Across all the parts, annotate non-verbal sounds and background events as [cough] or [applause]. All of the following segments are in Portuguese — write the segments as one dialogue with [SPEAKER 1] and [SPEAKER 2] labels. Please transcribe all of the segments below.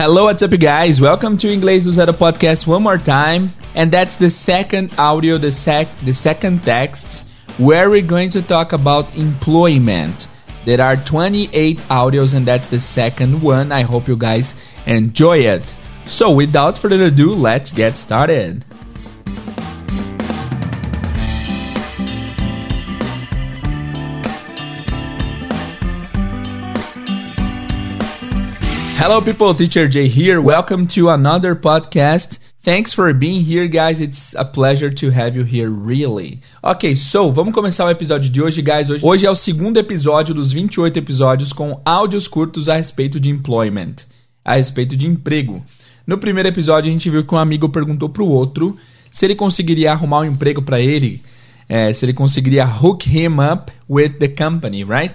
[SPEAKER 1] Hello, what's up, you guys? Welcome to Inglês do Zero podcast one more time, and that's the second audio, the sec, the second text, where we're going to talk about employment. There are 28 audios, and that's the second one. I hope you guys enjoy it. So, without further ado, let's get started. Hello, people. Teacher Jay here. Welcome to another podcast. Thanks for being here, guys. It's a pleasure to have you here, really. Ok, so, vamos começar o episódio de hoje, guys. Hoje, hoje é o segundo episódio dos 28 episódios com áudios curtos a respeito de employment, a respeito de emprego. No primeiro episódio, a gente viu que um amigo perguntou para o outro se ele conseguiria arrumar um emprego para ele, é, se ele conseguiria hook him up with the company, right?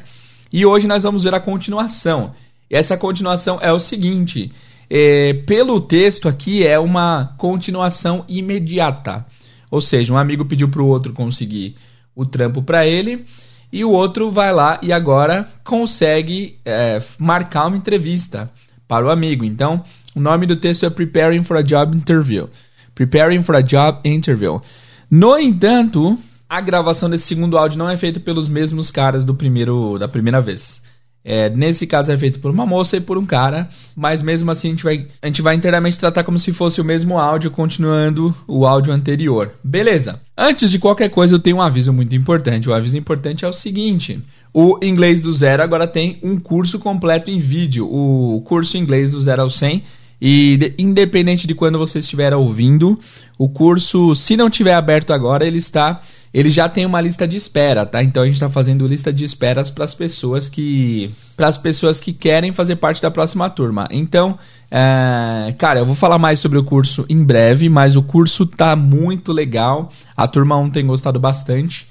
[SPEAKER 1] E hoje nós vamos ver a continuação. Essa continuação é o seguinte: é, pelo texto aqui é uma continuação imediata. Ou seja, um amigo pediu para o outro conseguir o trampo para ele e o outro vai lá e agora consegue é, marcar uma entrevista para o amigo. Então, o nome do texto é Preparing for a Job Interview. Preparing for a Job Interview. No entanto, a gravação desse segundo áudio não é feita pelos mesmos caras do primeiro da primeira vez. É, nesse caso é feito por uma moça e por um cara, mas mesmo assim a gente, vai, a gente vai inteiramente tratar como se fosse o mesmo áudio, continuando o áudio anterior. Beleza. Antes de qualquer coisa, eu tenho um aviso muito importante. O aviso importante é o seguinte: o Inglês do Zero agora tem um curso completo em vídeo, o curso Inglês do Zero ao 100. E de, independente de quando você estiver ouvindo, o curso, se não tiver aberto agora, ele está ele já tem uma lista de espera, tá? Então a gente está fazendo lista de esperas para as pessoas que para as pessoas que querem fazer parte da próxima turma. Então, é, cara, eu vou falar mais sobre o curso em breve, mas o curso tá muito legal. A turma 1 tem gostado bastante.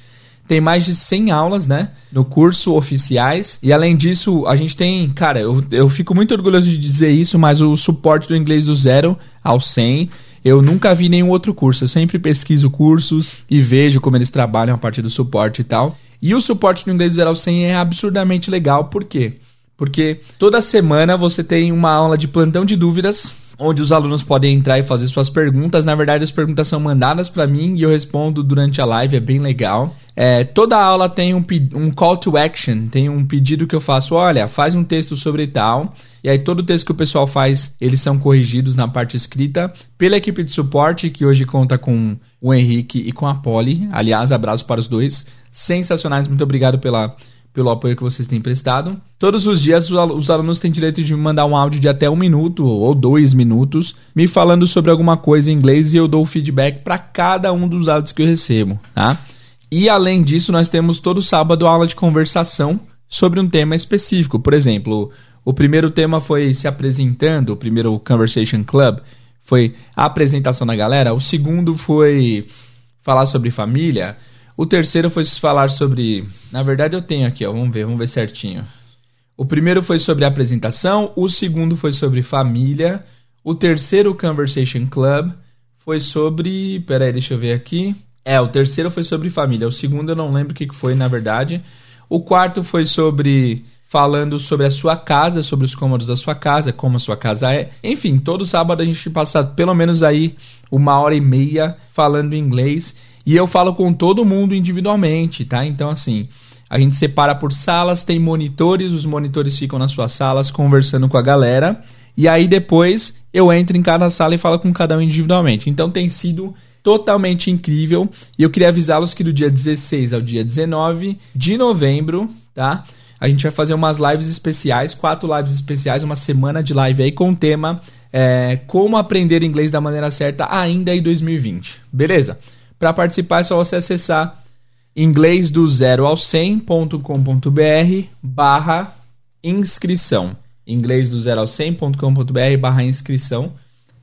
[SPEAKER 1] Tem mais de 100 aulas, né? No curso oficiais. E além disso, a gente tem. Cara, eu, eu fico muito orgulhoso de dizer isso, mas o suporte do inglês do zero ao 100 eu nunca vi nenhum outro curso. Eu sempre pesquiso cursos e vejo como eles trabalham a parte do suporte e tal. E o suporte no inglês geral 100 é absurdamente legal, por quê? Porque toda semana você tem uma aula de plantão de dúvidas onde os alunos podem entrar e fazer suas perguntas. Na verdade, as perguntas são mandadas para mim e eu respondo durante a live, é bem legal. É, toda aula tem um, um call to action, tem um pedido que eu faço, olha, faz um texto sobre tal. E aí todo o texto que o pessoal faz, eles são corrigidos na parte escrita pela equipe de suporte, que hoje conta com o Henrique e com a Polly. Aliás, abraço para os dois. Sensacionais, muito obrigado pela pelo apoio que vocês têm prestado. Todos os dias, os alunos têm direito de me mandar um áudio de até um minuto ou dois minutos, me falando sobre alguma coisa em inglês e eu dou feedback para cada um dos áudios que eu recebo, tá? E além disso, nós temos todo sábado aula de conversação sobre um tema específico. Por exemplo, o primeiro tema foi se apresentando, o primeiro Conversation Club foi a apresentação da galera, o segundo foi falar sobre família. O terceiro foi falar sobre. Na verdade, eu tenho aqui, ó. Vamos ver, vamos ver certinho. O primeiro foi sobre apresentação, o segundo foi sobre família, o terceiro Conversation Club foi sobre. Peraí, deixa eu ver aqui. É, o terceiro foi sobre família, o segundo eu não lembro o que foi, na verdade. O quarto foi sobre. Falando sobre a sua casa, sobre os cômodos da sua casa, como a sua casa é. Enfim, todo sábado a gente passa pelo menos aí uma hora e meia falando inglês. E eu falo com todo mundo individualmente, tá? Então, assim, a gente separa por salas, tem monitores, os monitores ficam nas suas salas conversando com a galera. E aí depois eu entro em cada sala e falo com cada um individualmente. Então tem sido totalmente incrível. E eu queria avisá-los que do dia 16 ao dia 19 de novembro, tá? A gente vai fazer umas lives especiais, quatro lives especiais, uma semana de live aí com o tema é, Como aprender inglês da maneira certa ainda em 2020. Beleza? Para participar é só você acessar inglês do 0 ao 100.com.br barra inscrição. inglês do ao 100.com.br barra inscrição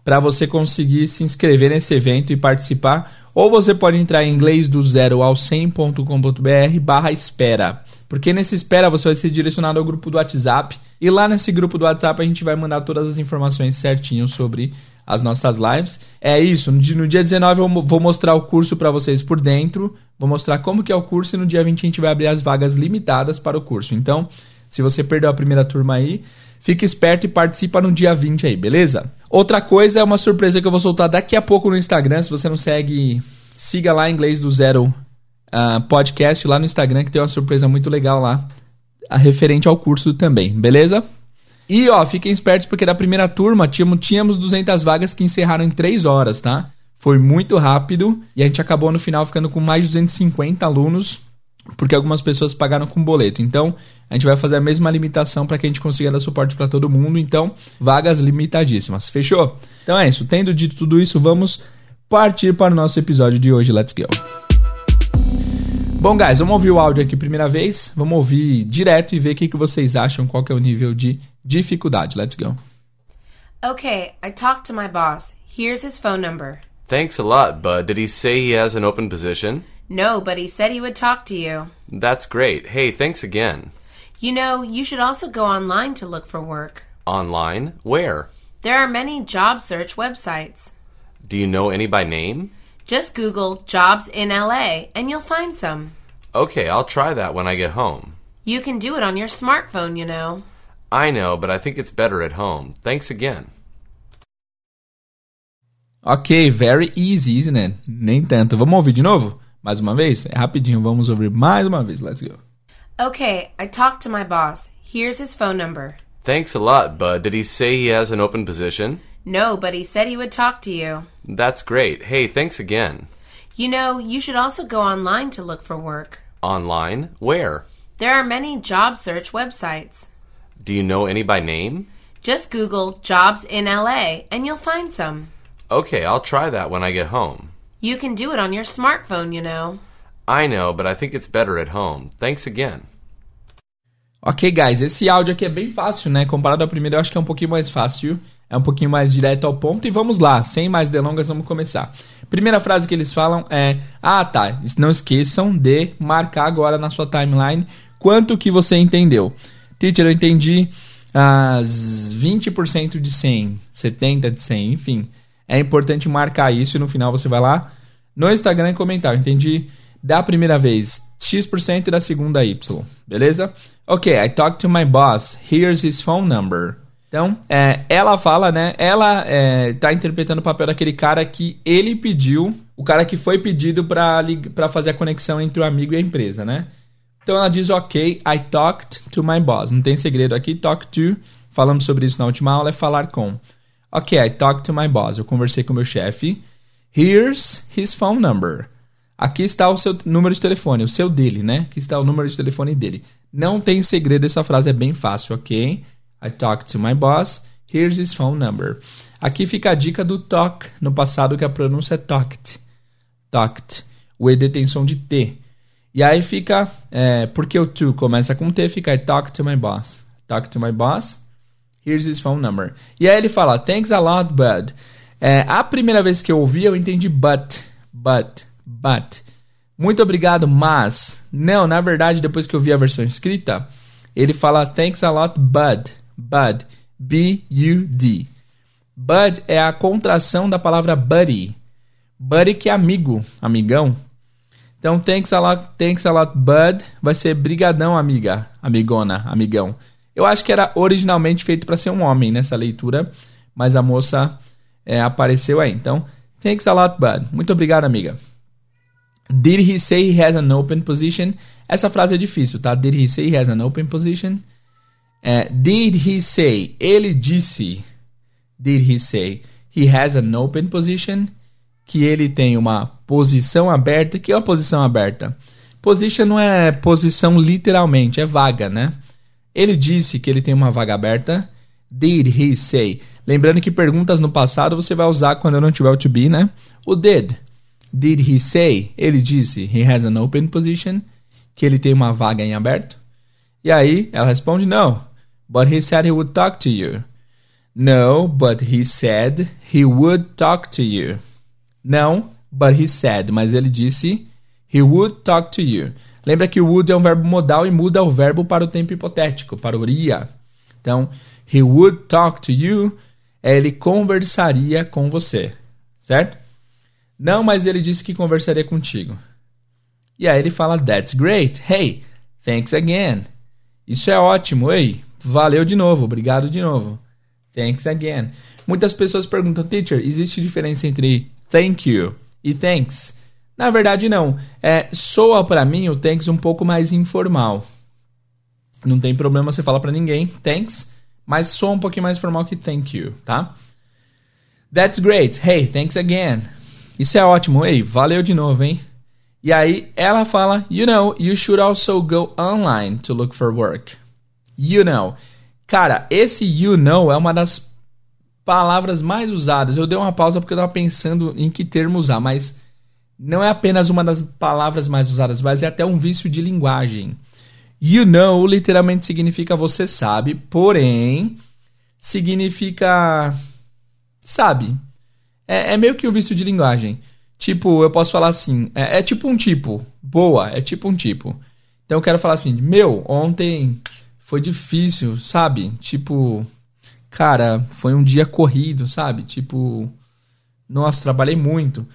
[SPEAKER 1] para você conseguir se inscrever nesse evento e participar. Ou você pode entrar em inglês do ao 100.com.br barra espera. Porque nesse espera você vai ser direcionado ao grupo do WhatsApp. E lá nesse grupo do WhatsApp a gente vai mandar todas as informações certinho sobre as nossas lives. É isso, no dia, no dia 19 eu vou mostrar o curso para vocês por dentro, vou mostrar como que é o curso e no dia 20 a gente vai abrir as vagas limitadas para o curso. Então, se você perdeu a primeira turma aí, Fique esperto e participa no dia 20 aí, beleza? Outra coisa é uma surpresa que eu vou soltar daqui a pouco no Instagram. Se você não segue, siga lá Inglês do Zero uh, Podcast lá no Instagram, que tem uma surpresa muito legal lá, referente ao curso também, beleza? E, ó, fiquem espertos porque da primeira turma tínhamos, 200 vagas que encerraram em 3 horas, tá? Foi muito rápido e a gente acabou no final ficando com mais de 250 alunos, porque algumas pessoas pagaram com boleto. Então, a gente vai fazer a mesma limitação para que a gente consiga dar suporte para todo mundo. Então, vagas limitadíssimas. Fechou? Então é isso. Tendo dito tudo isso, vamos partir para o nosso episódio de hoje. Let's go. Bom, guys, vamos ouvir o áudio aqui primeira vez. Vamos ouvir direto e ver o que, que vocês acham, qual que é o nível de dificuldade. Let's go.
[SPEAKER 2] Okay, I talked to my boss. Here's his phone number.
[SPEAKER 3] Thanks a lot, bud. Did he say he has an open position?
[SPEAKER 2] No, but he said he would talk to you.
[SPEAKER 3] That's great. Hey, thanks again.
[SPEAKER 2] You know, you should also go online to look for work.
[SPEAKER 3] Online? Where?
[SPEAKER 2] There are many job search websites.
[SPEAKER 3] Do you know any by name?
[SPEAKER 2] Just Google jobs in LA and you'll find some.
[SPEAKER 3] Okay, I'll try that when I get home.
[SPEAKER 2] You can do it on your smartphone, you know.
[SPEAKER 3] I know, but I think it's better at home. Thanks
[SPEAKER 1] again. Ok, very easy, isn't it? Nem tanto. Vamos ouvir de novo? Mais uma vez? É rapidinho, vamos ouvir mais uma vez. Let's go.
[SPEAKER 2] Okay, I talked to my boss. Here's his phone number.
[SPEAKER 3] Thanks a lot, bud. Did he say he has an open position?
[SPEAKER 2] No, but he said he would talk to you.
[SPEAKER 3] That's great. Hey, thanks again.
[SPEAKER 2] You know, you should also go online to look for work.
[SPEAKER 3] Online? Where?
[SPEAKER 2] There are many job search websites.
[SPEAKER 3] Do you know any by name?
[SPEAKER 2] Just Google jobs in LA and you'll find some.
[SPEAKER 3] Okay, I'll try that when I get home.
[SPEAKER 2] You can do it on your smartphone, you know.
[SPEAKER 3] I know, but I think it's better at home. Thanks again.
[SPEAKER 1] Ok, guys, esse áudio aqui é bem fácil, né? Comparado ao primeiro, eu acho que é um pouquinho mais fácil, é um pouquinho mais direto ao ponto. E vamos lá, sem mais delongas, vamos começar. Primeira frase que eles falam é: Ah, tá, não esqueçam de marcar agora na sua timeline quanto que você entendeu. Teacher, eu entendi as 20% de 100, 70 de 100, enfim. É importante marcar isso e no final você vai lá no Instagram e comentar. Eu entendi da primeira vez X% e da segunda Y, beleza? Ok, I talked to my boss. Here's his phone number. Então, é, ela fala, né? Ela é, tá interpretando o papel daquele cara que ele pediu, o cara que foi pedido para fazer a conexão entre o amigo e a empresa, né? Então ela diz, ok, I talked to my boss. Não tem segredo aqui, talk to, falamos sobre isso na última aula, é falar com. Ok, I talked to my boss. Eu conversei com meu chefe. Here's his phone number. Aqui está o seu número de telefone, o seu dele, né? Aqui está o número de telefone dele. Não tem segredo, essa frase é bem fácil, ok? I talked to my boss. Here's his phone number. Aqui fica a dica do talk no passado que a pronúncia é talked. Talked. O ED tem som de T. E aí fica, é, porque o to começa com T, fica I talk to my boss. Talk to my boss, here's his phone number. E aí ele fala, thanks a lot, bud. É, a primeira vez que eu ouvi, eu entendi but, but, but. Muito obrigado, mas. Não, na verdade, depois que eu vi a versão escrita, ele fala thanks a lot, bud, bud, B-U-D. Bud é a contração da palavra buddy. Buddy que é amigo, amigão, então, thanks a lot, thanks a lot, bud. Vai ser brigadão, amiga, amigona, amigão. Eu acho que era originalmente feito para ser um homem nessa leitura, mas a moça é, apareceu aí. Então, thanks a lot, bud. Muito obrigado, amiga. Did he say he has an open position? Essa frase é difícil, tá? Did he say he has an open position? É, did he say? Ele disse. Did he say he has an open position? que ele tem uma posição aberta. O que é uma posição aberta? Position não é posição literalmente, é vaga, né? Ele disse que ele tem uma vaga aberta. Did he say? Lembrando que perguntas no passado você vai usar quando não tiver o to be, né? O did. Did he say? Ele disse. He has an open position. Que ele tem uma vaga em aberto. E aí ela responde: No, but he said he would talk to you. No, but he said he would talk to you. Não, but he said. Mas ele disse, he would talk to you. Lembra que o would é um verbo modal e muda o verbo para o tempo hipotético, para o ia. Então, he would talk to you é ele conversaria com você, certo? Não, mas ele disse que conversaria contigo. E aí ele fala, that's great. Hey, thanks again. Isso é ótimo, ei. Valeu de novo, obrigado de novo. Thanks again. Muitas pessoas perguntam, teacher, existe diferença entre thank you e thanks. Na verdade, não. É, soa para mim o thanks um pouco mais informal. Não tem problema você falar para ninguém thanks, mas soa um pouquinho mais formal que thank you, tá? That's great. Hey, thanks again. Isso é ótimo. Ei, valeu de novo, hein? E aí ela fala, you know, you should also go online to look for work. You know. Cara, esse you know é uma das palavras mais usadas. Eu dei uma pausa porque eu estava pensando em que termo usar, mas não é apenas uma das palavras mais usadas, mas é até um vício de linguagem. You know literalmente significa você sabe, porém significa sabe. É, é meio que um vício de linguagem. Tipo, eu posso falar assim, é, é tipo um tipo, boa, é tipo um tipo. Então eu quero falar assim, meu, ontem foi difícil, sabe? Tipo, cara, foi um dia corrido, sabe? Tipo, nossa, trabalhei muito.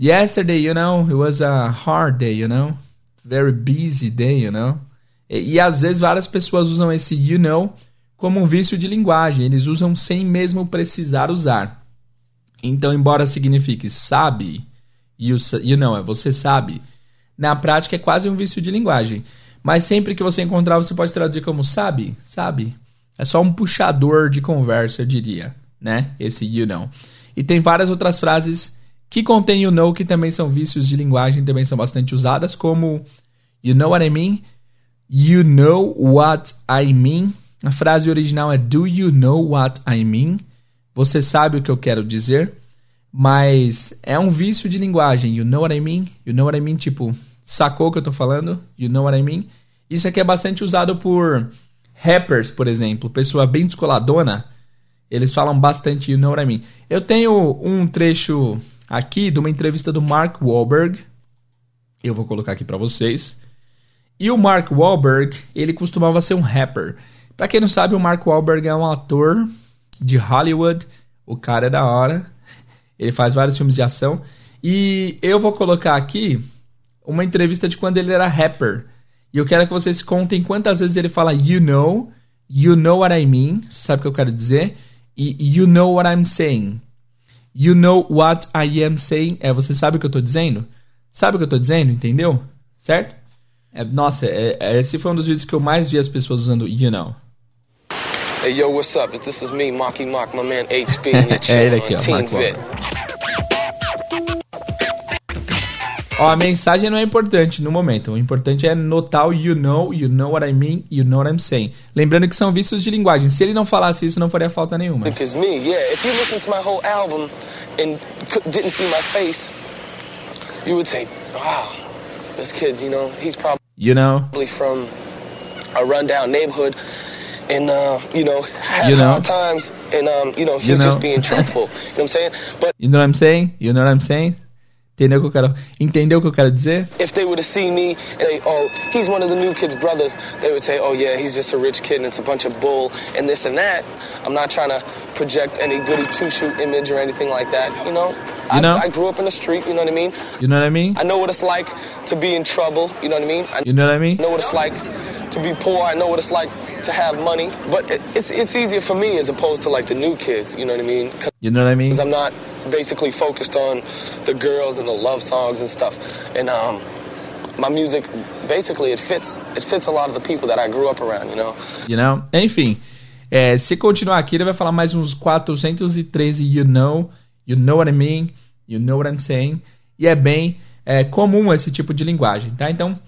[SPEAKER 1] Yesterday, you know, it was a hard day, you know? Very busy day, you know? E, e às vezes várias pessoas usam esse you know como um vício de linguagem, eles usam sem mesmo precisar usar. Então, embora signifique sabe, you, you know, é você sabe, na prática é quase um vício de linguagem. Mas sempre que você encontrar, você pode traduzir como sabe, sabe, é só um puxador de conversa, eu diria, né? Esse you know. E tem várias outras frases que contêm you know que também são vícios de linguagem, também são bastante usadas, como you know what I mean, you know what I mean. A frase original é do you know what I mean? Você sabe o que eu quero dizer? Mas é um vício de linguagem. You know what I mean? You know what I mean? Tipo, sacou o que eu tô falando? You know what I mean? Isso aqui é bastante usado por rappers, por exemplo, pessoa bem descoladona, eles falam bastante You Know What I mean. Eu tenho um trecho aqui de uma entrevista do Mark Wahlberg. Eu vou colocar aqui para vocês. E o Mark Wahlberg, ele costumava ser um rapper. Para quem não sabe, o Mark Wahlberg é um ator de Hollywood. O cara é da hora. Ele faz vários filmes de ação. E eu vou colocar aqui uma entrevista de quando ele era rapper. E eu quero que vocês contem quantas vezes ele fala you know, you know what I mean, você sabe o que eu quero dizer, e you know what I'm saying. You know what I am saying é você sabe o que eu estou dizendo? Sabe o que eu estou dizendo? Entendeu? Certo? É, nossa, é, é, esse foi um dos vídeos que eu mais vi as pessoas usando you know.
[SPEAKER 4] Hey yo, what's up? This is me, Mocky Mock, my man HP, [laughs] and your é ele aqui, ó, Team Vet.
[SPEAKER 1] Ó, a mensagem não é importante no momento. O importante é notar o you know, you know what I mean, you know what I'm saying. Lembrando que são vícios de linguagem. Se ele não falasse isso, não faria falta nenhuma. Because me,
[SPEAKER 4] yeah, if you listen to my whole album and didn't see my face, you would say, wow, this kid, you know, he's probably you know from a rundown neighborhood and uh, you know had you know. times and um, you know he's you know. just being truthful. you know what I'm saying?
[SPEAKER 1] But you know what I'm saying? You know what I'm saying? Entendeu o que eu quero, entendeu o que eu quero dizer?
[SPEAKER 4] If they were to see me they, oh, he's one of the new kid's brothers, they would say, oh yeah, he's just a rich kid and it's a bunch of bull and this and that. I'm not trying to project any goody two-shoe image or anything like that, you know? You know? I, I, grew up in the street, you know what I mean? You know what I mean? I know what it's like to be in trouble, you know what I mean? I you know what I mean? I know what it's like to be poor, I know what it's like to have money, but it's, it's easier for me as opposed to like the new kids, you know what I mean? You know what I mean? Because I'm not basically focused on the girls and the love songs and stuff. And um, my music, basically, it fits, it fits a lot of the people that I
[SPEAKER 1] grew up around, you know? You know? Enfim, é, se continuar aqui, ele vai falar mais uns 413 you know, you know what I mean, you know what I'm saying. E é bem é, comum esse tipo de linguagem, tá? Então,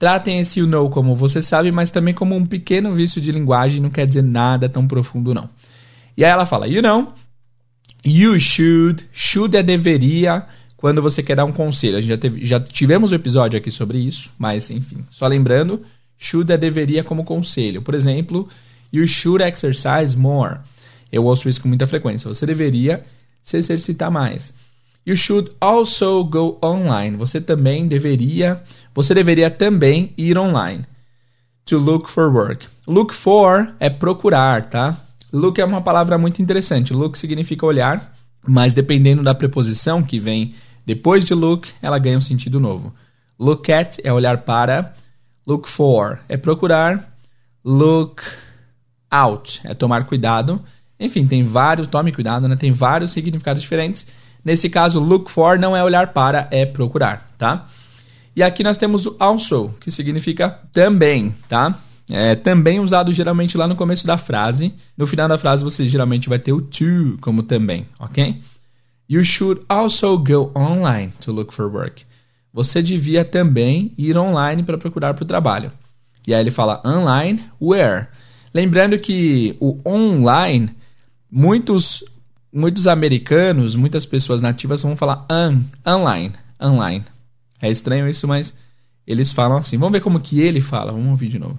[SPEAKER 1] Tratem esse you know como você sabe, mas também como um pequeno vício de linguagem, não quer dizer nada tão profundo, não. E aí ela fala, you know, you should, should é deveria, quando você quer dar um conselho. A gente já, teve, já tivemos um episódio aqui sobre isso, mas enfim, só lembrando, should é deveria como conselho. Por exemplo, you should exercise more. Eu ouço isso com muita frequência. Você deveria se exercitar mais. You should also go online. Você também deveria você deveria também ir online. To look for work. Look for é procurar, tá? Look é uma palavra muito interessante. Look significa olhar, mas dependendo da preposição que vem depois de look, ela ganha um sentido novo. Look at é olhar para. Look for é procurar. Look out é tomar cuidado. Enfim, tem vários, tome cuidado, né? Tem vários significados diferentes. Nesse caso, look for não é olhar para, é procurar, tá? E aqui nós temos o also, que significa também, tá? É também usado geralmente lá no começo da frase. No final da frase você geralmente vai ter o to como também, ok? You should also go online to look for work. Você devia também ir online para procurar para o trabalho. E aí ele fala online where. Lembrando que o online, muitos muitos americanos, muitas pessoas nativas vão falar on, online, online, é estranho isso, mas eles falam assim. Vamos ver como que ele fala. Vamos ouvir de novo.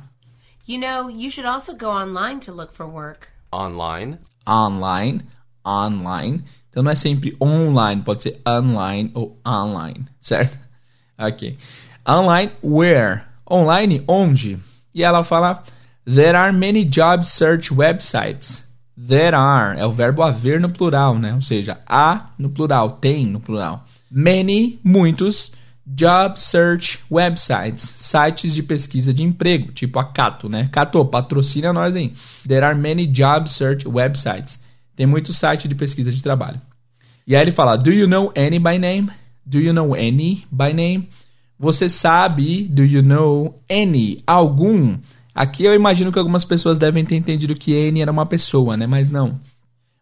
[SPEAKER 2] You know, you should also go online to look for work.
[SPEAKER 1] Online? Online. Online. Então não é sempre online, pode ser online ou online, certo? Ok. Online, where? Online, onde? E ela fala: There are many job search websites. There are é o verbo haver no plural, né? Ou seja, há no plural, tem no plural. Many, muitos Job Search Websites, sites de pesquisa de emprego, tipo a Cato, né? Cato, patrocina nós aí. There are many job search websites. Tem muito site de pesquisa de trabalho. E aí ele fala: Do you know any by name? Do you know any by name? Você sabe, do you know any? Algum? Aqui eu imagino que algumas pessoas devem ter entendido que N era uma pessoa, né? Mas não.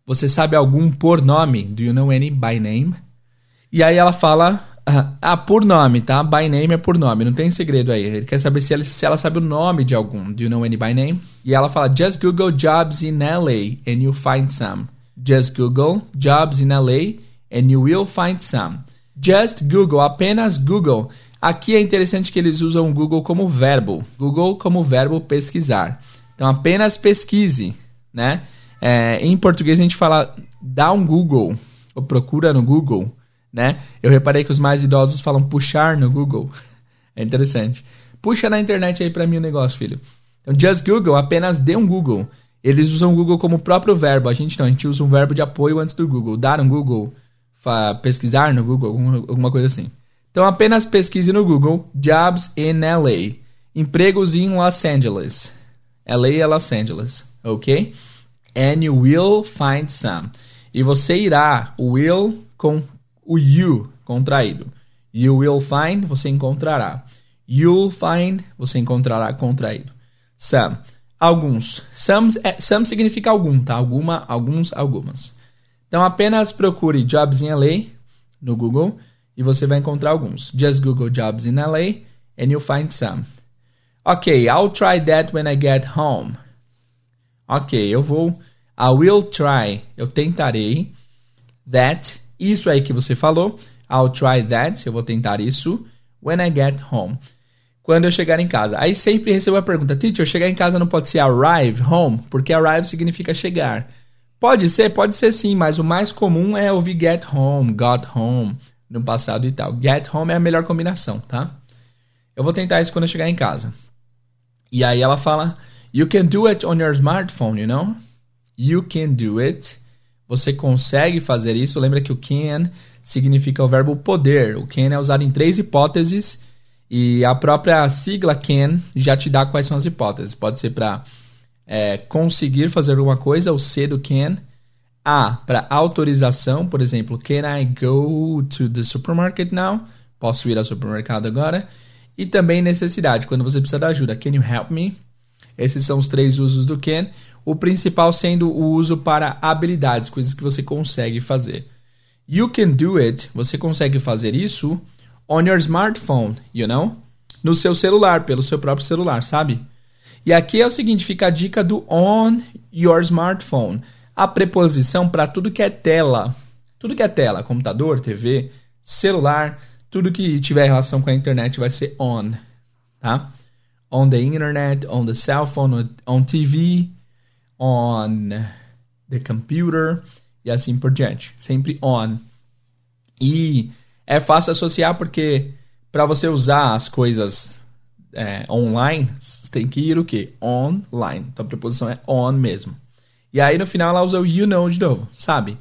[SPEAKER 1] Você sabe algum por nome? Do you know any by name? E aí ela fala ah, por nome, tá? By name é por nome, não tem segredo aí. Ele quer saber se ela, se ela sabe o nome de algum. Do you know any by name? E ela fala: Just Google jobs in LA and you'll find some. Just Google jobs in LA and you will find some. Just Google, apenas Google. Aqui é interessante que eles usam o Google como verbo. Google como verbo pesquisar. Então apenas pesquise, né? É, em português a gente fala dá um Google ou procura no Google né? Eu reparei que os mais idosos falam puxar no Google. É interessante. Puxa na internet aí para mim o negócio, filho. Então, just Google, apenas dê um Google. Eles usam o Google como próprio verbo. A gente não, a gente usa um verbo de apoio antes do Google. Dar um Google, pesquisar no Google, alguma coisa assim. Então, apenas pesquise no Google Jobs in LA. Empregos em Los Angeles. LA é Los Angeles, ok? And you will find some. E você irá, will com o you contraído. You will find, você encontrará. You'll find, você encontrará contraído. Some, alguns. Some, é, some significa algum, tá? Alguma, alguns, algumas. Então apenas procure jobs in LA no Google e você vai encontrar alguns. Just Google jobs in LA and you'll find some. Ok, I'll try that when I get home. Ok, eu vou. I will try. Eu tentarei. That isso aí que você falou. I'll try that. Eu vou tentar isso. When I get home. Quando eu chegar em casa. Aí sempre recebo a pergunta: Teacher, chegar em casa não pode ser arrive home? Porque arrive significa chegar. Pode ser, pode ser sim, mas o mais comum é ouvir get home, got home no passado e tal. Get home é a melhor combinação, tá? Eu vou tentar isso quando eu chegar em casa. E aí ela fala: You can do it on your smartphone, you know? You can do it você consegue fazer isso. Lembra que o can significa o verbo poder. O can é usado em três hipóteses e a própria sigla can já te dá quais são as hipóteses. Pode ser para é, conseguir fazer alguma coisa, o C do can. A para autorização, por exemplo, can I go to the supermarket now? Posso ir ao supermercado agora? E também necessidade, quando você precisa de ajuda. Can you help me? Esses são os três usos do can o principal sendo o uso para habilidades, coisas que você consegue fazer. You can do it, você consegue fazer isso on your smartphone, you know? No seu celular, pelo seu próprio celular, sabe? E aqui é o seguinte, fica a dica do on your smartphone. A preposição para tudo que é tela. Tudo que é tela, computador, TV, celular, tudo que tiver relação com a internet vai ser on, tá? On the internet, on the cell phone, on TV, on the computer e assim por diante. Sempre on. E é fácil associar porque para você usar as coisas é, online, você tem que ir o quê? Online. Então a preposição é on mesmo. E aí no final ela usa o you know de novo, sabe?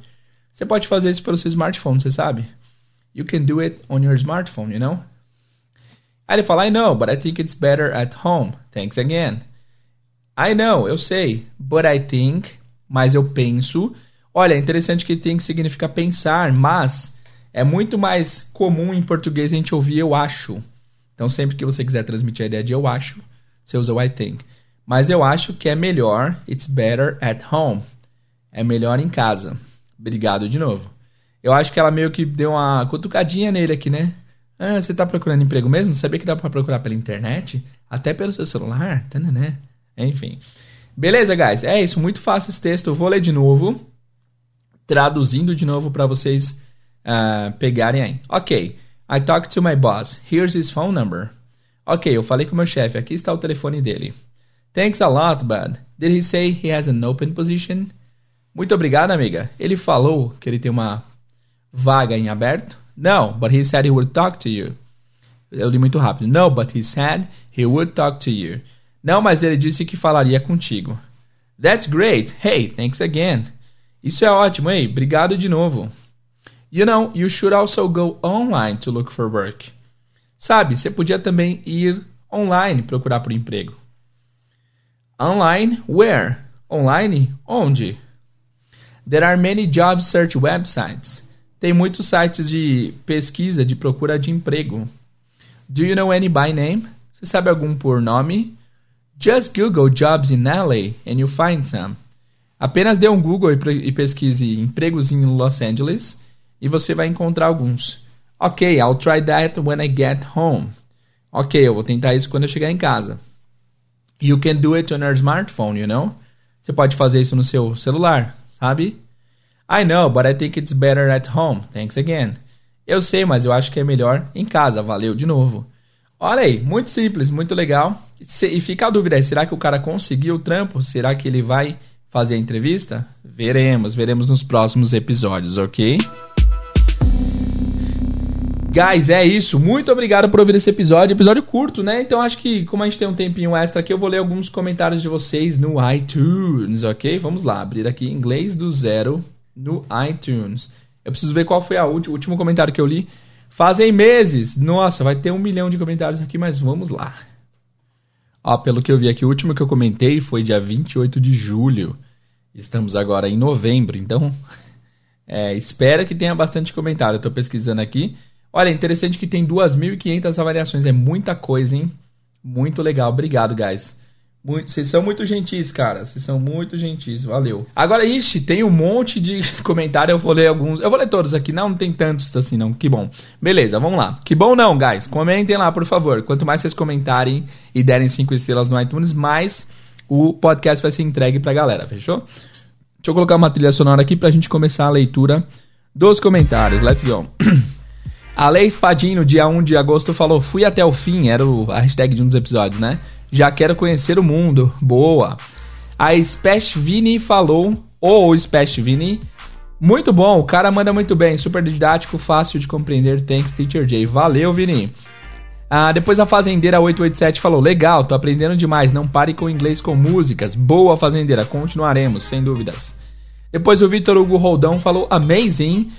[SPEAKER 1] Você pode fazer isso pelo seu smartphone, você sabe? You can do it on your smartphone, you know? Aí ele fala, I know, but I think it's better at home. Thanks again. I know, eu sei. But I think, mas eu penso. Olha, é interessante que think significa pensar, mas é muito mais comum em português a gente ouvir eu acho. Então, sempre que você quiser transmitir a ideia de eu acho, você usa o I think. Mas eu acho que é melhor, it's better at home. É melhor em casa. Obrigado de novo. Eu acho que ela meio que deu uma cutucadinha nele aqui, né? Ah, você tá procurando emprego mesmo? Sabia que dá para procurar pela internet? Até pelo seu celular? Tá, né? Enfim. Beleza, guys? É isso, muito fácil esse texto. Eu vou ler de novo, traduzindo de novo para vocês uh, pegarem aí. Ok. I talked to my boss. Here's his phone number. Ok, eu falei com meu chefe. Aqui está o telefone dele. Thanks a lot, bud. Did he say he has an open position? Muito obrigado, amiga. Ele falou que ele tem uma vaga em aberto? No, but he said he would talk to you. Eu li muito rápido. No, but he said he would talk to you. Não, mas ele disse que falaria contigo. That's great. Hey, thanks again. Isso é ótimo, ei, obrigado de novo. You know, you should also go online to look for work. Sabe, você podia também ir online procurar por emprego. Online, where? Online, onde? There are many job search websites. Tem muitos sites de pesquisa de procura de emprego. Do you know any by name? Você sabe algum por nome? Just Google jobs in LA and you'll find some. Apenas dê um Google e pesquise empregos em Los Angeles e você vai encontrar alguns. Ok, I'll try that when I get home. Ok, eu vou tentar isso quando eu chegar em casa. You can do it on your smartphone, you know? Você pode fazer isso no seu celular, sabe? I know, but I think it's better at home. Thanks again. Eu sei, mas eu acho que é melhor em casa. Valeu de novo. Olha aí, muito simples, muito legal e fica a dúvida aí, será que o cara conseguiu o trampo? Será que ele vai fazer a entrevista? Veremos, veremos nos próximos episódios, ok? Guys, é isso. Muito obrigado por ouvir esse episódio. Episódio curto, né? Então acho que, como a gente tem um tempinho extra aqui, eu vou ler alguns comentários de vocês no iTunes, ok? Vamos lá, abrir aqui inglês do zero no iTunes. Eu preciso ver qual foi a última, o último comentário que eu li. Fazem meses. Nossa, vai ter um milhão de comentários aqui, mas vamos lá. Ah, pelo que eu vi aqui, o último que eu comentei foi dia 28 de julho. Estamos agora em novembro, então [laughs] é, espero que tenha bastante comentário. Estou pesquisando aqui. Olha, interessante que tem 2.500 avaliações. É muita coisa, hein? Muito legal. Obrigado, guys. Muito, vocês são muito gentis, cara. Vocês são muito gentis. Valeu. Agora, ixi, tem um monte de [laughs] comentário. Eu vou ler alguns. Eu vou ler todos aqui. Não, não tem tantos assim, não. Que bom. Beleza, vamos lá. Que bom não, guys. Comentem lá, por favor. Quanto mais vocês comentarem e derem cinco estrelas no iTunes, mais o podcast vai ser entregue pra galera, fechou? Deixa eu colocar uma trilha sonora aqui pra gente começar a leitura dos comentários. Let's go. a Lei [clears throat] Espadinho, dia 1 de agosto, falou: Fui até o fim. Era a hashtag de um dos episódios, né? Já quero conhecer o mundo. Boa. A Spash Vini falou, ou oh, Spash Vini, muito bom, o cara manda muito bem, super didático, fácil de compreender. Thanks, Teacher J. Valeu, Vini. Ah, depois a Fazendeira 887 falou: Legal, tô aprendendo demais, não pare com inglês com músicas. Boa, Fazendeira, continuaremos, sem dúvidas. Depois o Vitor Hugo Roldão falou: Amazing,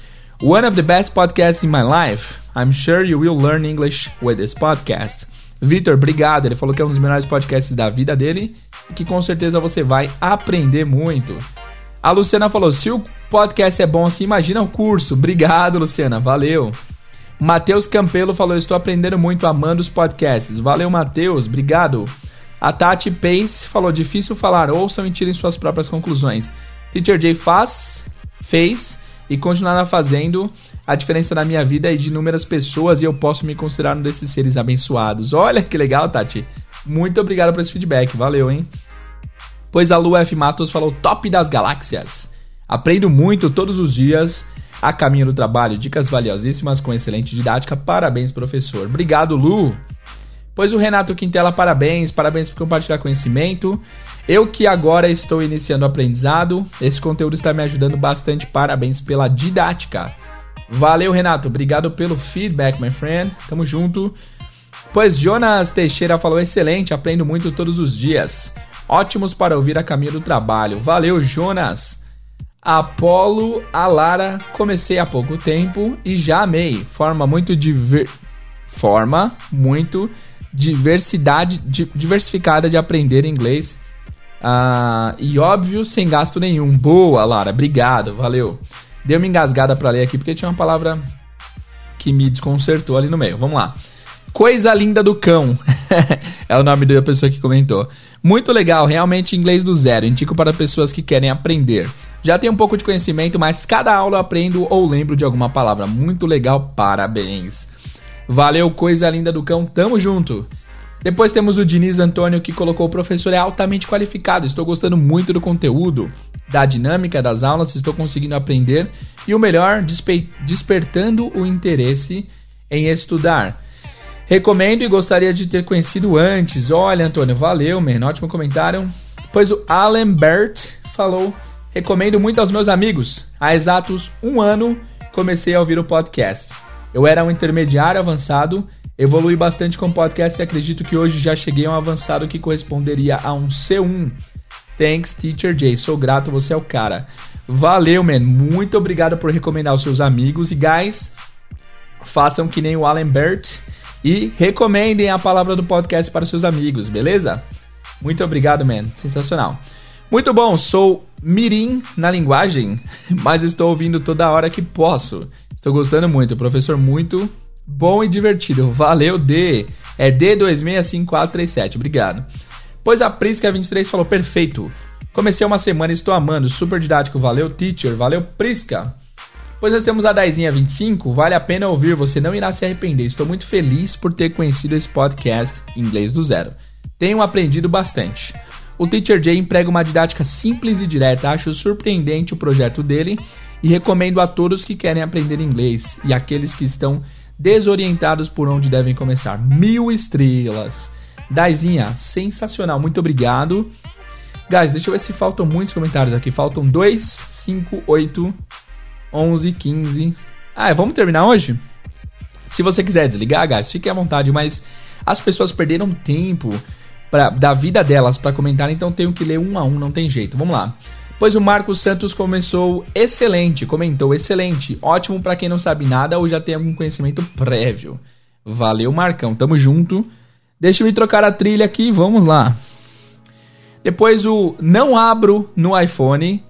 [SPEAKER 1] one of the best podcasts in my life. I'm sure you will learn English with this podcast. Vitor, obrigado. Ele falou que é um dos melhores podcasts da vida dele e que com certeza você vai aprender muito. A Luciana falou: se o podcast é bom assim, imagina o curso. Obrigado, Luciana. Valeu. Matheus Campelo falou: estou aprendendo muito, amando os podcasts. Valeu, Matheus. Obrigado. A Tati Pace falou: difícil falar, ouçam e tirem suas próprias conclusões. Teacher J faz, fez e continuará fazendo a diferença na minha vida é de inúmeras pessoas e eu posso me considerar um desses seres abençoados. Olha que legal, Tati. Muito obrigado por esse feedback. Valeu, hein? Pois a Lu F. Matos falou top das galáxias. Aprendo muito todos os dias a caminho do trabalho. Dicas valiosíssimas com excelente didática. Parabéns, professor. Obrigado, Lu. Pois o Renato Quintela, parabéns, parabéns por compartilhar conhecimento. Eu que agora estou iniciando o aprendizado, esse conteúdo está me ajudando bastante, parabéns pela didática. Valeu, Renato. Obrigado pelo feedback, my friend. Tamo junto. Pois Jonas Teixeira falou: excelente, aprendo muito todos os dias. Ótimos para ouvir a caminho do trabalho. Valeu, Jonas. Apolo Alara, comecei há pouco tempo e já amei. Forma muito diver... forma muito diversidade diversificada de aprender inglês. Ah, e óbvio, sem gasto nenhum. Boa, Lara. Obrigado. Valeu deu uma engasgada para ler aqui porque tinha uma palavra que me desconcertou ali no meio. Vamos lá. Coisa linda do cão. [laughs] é o nome da pessoa que comentou. Muito legal, realmente inglês do zero. Indico para pessoas que querem aprender. Já tenho um pouco de conhecimento, mas cada aula eu aprendo ou lembro de alguma palavra. Muito legal, parabéns. Valeu, coisa linda do cão. Tamo junto. Depois temos o Diniz Antônio que colocou: o professor é altamente qualificado. Estou gostando muito do conteúdo da dinâmica das aulas, estou conseguindo aprender e o melhor, despertando o interesse em estudar. Recomendo e gostaria de ter conhecido antes. Olha, Antônio, valeu, meu Ótimo comentário. Pois o Alan Bert falou: Recomendo muito aos meus amigos. Há exatos um ano comecei a ouvir o podcast. Eu era um intermediário avançado, evolui bastante com o podcast e acredito que hoje já cheguei a um avançado que corresponderia a um C1. Thanks, Teacher Jay. Sou grato, você é o cara. Valeu, man. Muito obrigado por recomendar aos seus amigos. E, guys, façam que nem o Alan Bert e recomendem a palavra do podcast para seus amigos, beleza? Muito obrigado, man. Sensacional. Muito bom, sou mirim na linguagem, [laughs] mas estou ouvindo toda hora que posso. Estou gostando muito, professor muito bom e divertido. Valeu, D. É D265437. Obrigado. Pois a Prisca23 é falou: perfeito. Comecei uma semana e estou amando. Super didático. Valeu, teacher. Valeu, Prisca. Pois nós temos a Daizinha 25. Vale a pena ouvir, você não irá se arrepender. Estou muito feliz por ter conhecido esse podcast Inglês do Zero. Tenho aprendido bastante. O Teacher Jay emprega uma didática simples e direta. Acho surpreendente o projeto dele e recomendo a todos que querem aprender inglês e aqueles que estão desorientados por onde devem começar. Mil estrelas. Daizinha, sensacional, muito obrigado. Guys, deixa eu ver se faltam muitos comentários aqui. Faltam 2, 5, 8, 11, 15. Ah, é, vamos terminar hoje? Se você quiser desligar, guys, fique à vontade, mas as pessoas perderam tempo pra, da vida delas para comentar, então tenho que ler um a um, não tem jeito. Vamos lá. Pois o Marcos Santos começou excelente, comentou excelente, ótimo para quem não sabe nada ou já tem algum conhecimento prévio. Valeu, Marcão, tamo junto. Deixa me trocar a trilha aqui, vamos lá. Depois o Não Abro no iPhone.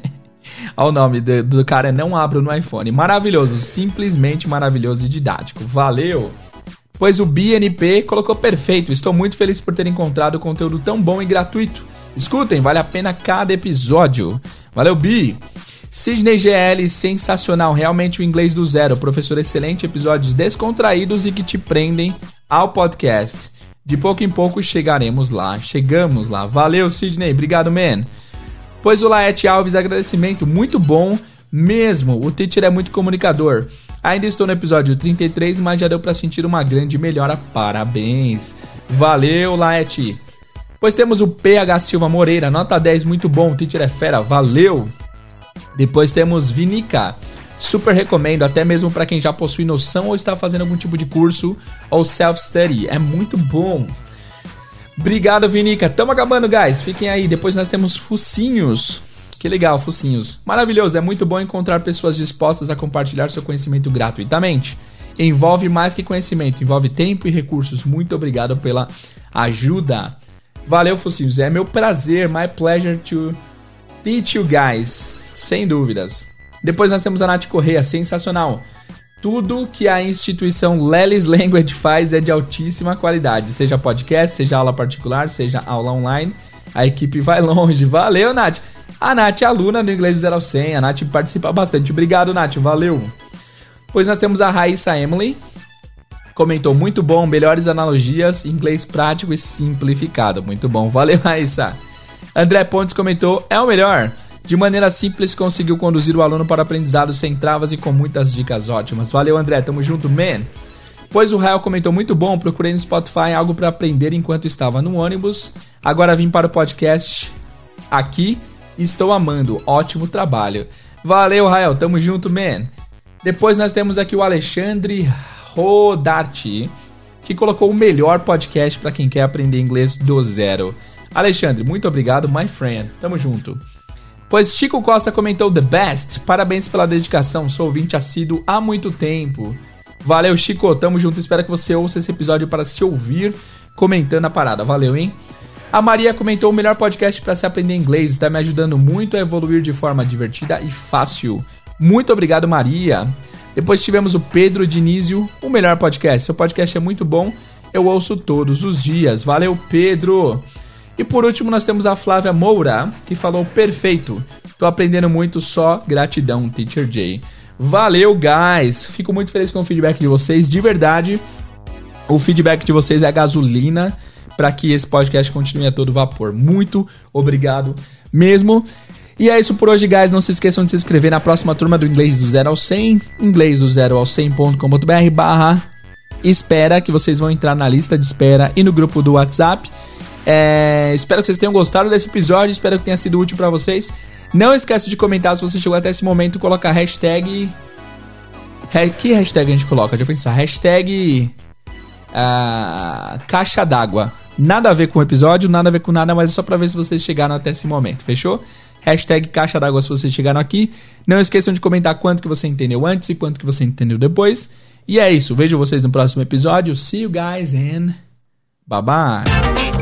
[SPEAKER 1] [laughs] Olha o nome do, do cara, é Não Abro no iPhone. Maravilhoso, simplesmente maravilhoso e didático. Valeu! Pois o BNP colocou perfeito. Estou muito feliz por ter encontrado conteúdo tão bom e gratuito. Escutem, vale a pena cada episódio. Valeu, Bi! Sidney GL, sensacional, realmente o inglês do zero. Professor excelente, episódios descontraídos e que te prendem ao podcast. De pouco em pouco chegaremos lá, chegamos lá. Valeu, Sidney, obrigado, man. Pois o Laete Alves, agradecimento, muito bom mesmo. O teacher é muito comunicador. Ainda estou no episódio 33, mas já deu para sentir uma grande melhora. Parabéns. Valeu, Laete. Pois temos o PH Silva Moreira, nota 10, muito bom. O teacher é fera, valeu. Depois temos Vinica. Super recomendo, até mesmo para quem já possui noção ou está fazendo algum tipo de curso ou self-study. É muito bom. Obrigado, Vinica. Tamo acabando, guys. Fiquem aí. Depois nós temos focinhos. Que legal, focinhos. Maravilhoso. É muito bom encontrar pessoas dispostas a compartilhar seu conhecimento gratuitamente. Envolve mais que conhecimento, envolve tempo e recursos. Muito obrigado pela ajuda. Valeu, focinhos. É meu prazer, my pleasure to teach you guys. Sem dúvidas. Depois nós temos a Nath Correia, sensacional. Tudo que a instituição Lelis Language faz é de altíssima qualidade, seja podcast, seja aula particular, seja aula online. A equipe vai [laughs] longe. Valeu, Nath! A Nath é aluna do Inglês 0 ao 100, a Nath participa bastante. Obrigado, Nath, valeu! Pois nós temos a Raíssa Emily, comentou: muito bom, melhores analogias, inglês prático e simplificado. Muito bom, valeu, Raíssa. André Pontes comentou: é o melhor. De maneira simples, conseguiu conduzir o aluno para aprendizado sem travas e com muitas dicas ótimas. Valeu, André. Tamo junto, man. Pois o Rael comentou muito bom, procurei no Spotify algo para aprender enquanto estava no ônibus. Agora vim para o podcast aqui estou amando. Ótimo trabalho. Valeu, Rael. Tamo junto, man. Depois nós temos aqui o Alexandre Rodarte, que colocou o melhor podcast para quem quer aprender inglês do zero. Alexandre, muito obrigado, my friend. Tamo junto. Pois Chico Costa comentou The Best. Parabéns pela dedicação, sou ouvinte assíduo há muito tempo. Valeu, Chico, tamo junto. Espero que você ouça esse episódio para se ouvir comentando a parada. Valeu, hein? A Maria comentou o melhor podcast para se aprender inglês. Está me ajudando muito a evoluir de forma divertida e fácil. Muito obrigado, Maria. Depois tivemos o Pedro Dinizio, o melhor podcast. Seu podcast é muito bom. Eu ouço todos os dias. Valeu, Pedro. E por último, nós temos a Flávia Moura, que falou: perfeito. Tô aprendendo muito, só gratidão, Teacher Jay. Valeu, guys! Fico muito feliz com o feedback de vocês, de verdade. O feedback de vocês é a gasolina para que esse podcast continue a todo vapor. Muito obrigado mesmo. E é isso por hoje, guys. Não se esqueçam de se inscrever na próxima turma do Inglês do Zero ao 100, inglês do zero ao 100.com.br espera, que vocês vão entrar na lista de espera e no grupo do WhatsApp. É, espero que vocês tenham gostado desse episódio, espero que tenha sido útil para vocês. Não esqueça de comentar se você chegou até esse momento, coloca a hashtag. Que hashtag a gente coloca? Deixa eu pensar. Hashtag. Ah, caixa d'água. Nada a ver com o episódio, nada a ver com nada, mas é só pra ver se vocês chegaram até esse momento, fechou? Hashtag caixa d'água se vocês chegaram aqui. Não esqueçam de comentar quanto que você entendeu antes e quanto que você entendeu depois. E é isso. Vejo vocês no próximo episódio. See you guys and bye bye.